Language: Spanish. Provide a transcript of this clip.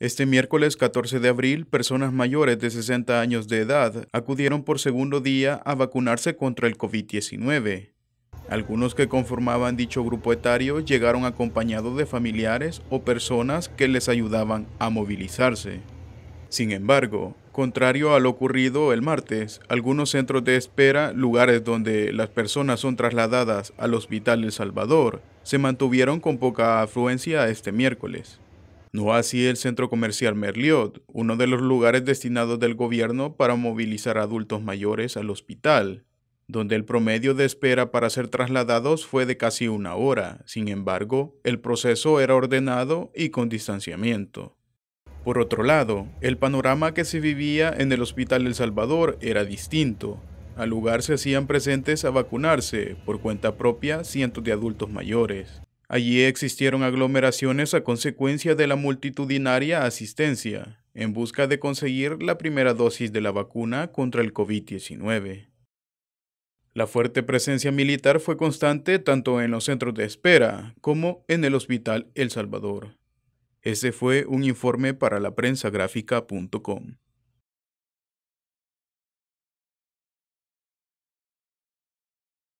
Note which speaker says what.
Speaker 1: Este miércoles 14 de abril, personas mayores de 60 años de edad acudieron por segundo día a vacunarse contra el COVID-19. Algunos que conformaban dicho grupo etario llegaron acompañados de familiares o personas que les ayudaban a movilizarse. Sin embargo, contrario a lo ocurrido el martes, algunos centros de espera, lugares donde las personas son trasladadas al Hospital El Salvador, se mantuvieron con poca afluencia este miércoles. No así el centro comercial Merliot, uno de los lugares destinados del gobierno para movilizar adultos mayores al hospital, donde el promedio de espera para ser trasladados fue de casi una hora. Sin embargo, el proceso era ordenado y con distanciamiento. Por otro lado, el panorama que se vivía en el Hospital El Salvador era distinto. Al lugar se hacían presentes a vacunarse por cuenta propia cientos de adultos mayores. Allí existieron aglomeraciones a consecuencia de la multitudinaria asistencia en busca de conseguir la primera dosis de la vacuna contra el COVID-19. La fuerte presencia militar fue constante tanto en los centros de espera como en el Hospital El Salvador. Ese fue un informe para la